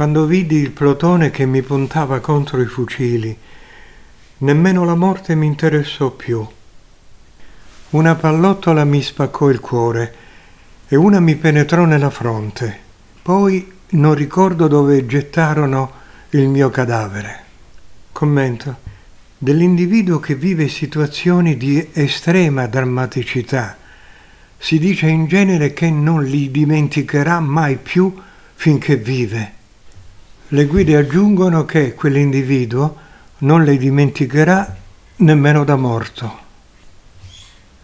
quando vidi il plotone che mi puntava contro i fucili, nemmeno la morte mi interessò più. Una pallottola mi spaccò il cuore e una mi penetrò nella fronte. Poi non ricordo dove gettarono il mio cadavere. Commento. Dell'individuo che vive situazioni di estrema drammaticità si dice in genere che non li dimenticherà mai più finché vive. Le guide aggiungono che quell'individuo non le dimenticherà nemmeno da morto.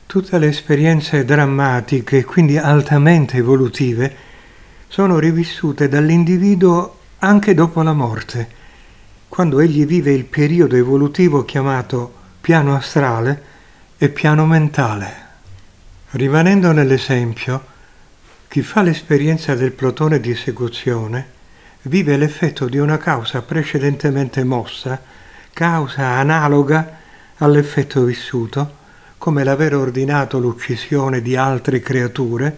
Tutte le esperienze drammatiche, quindi altamente evolutive, sono rivissute dall'individuo anche dopo la morte, quando egli vive il periodo evolutivo chiamato piano astrale e piano mentale. Rimanendo nell'esempio, chi fa l'esperienza del plotone di esecuzione vive l'effetto di una causa precedentemente mossa, causa analoga all'effetto vissuto, come l'aver ordinato l'uccisione di altre creature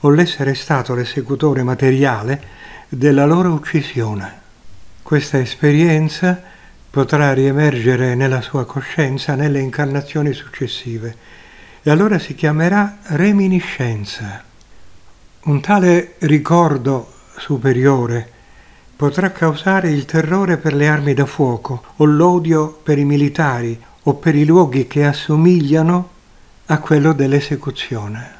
o l'essere stato l'esecutore materiale della loro uccisione. Questa esperienza potrà riemergere nella sua coscienza nelle incarnazioni successive e allora si chiamerà reminiscenza. Un tale ricordo superiore potrà causare il terrore per le armi da fuoco o l'odio per i militari o per i luoghi che assomigliano a quello dell'esecuzione.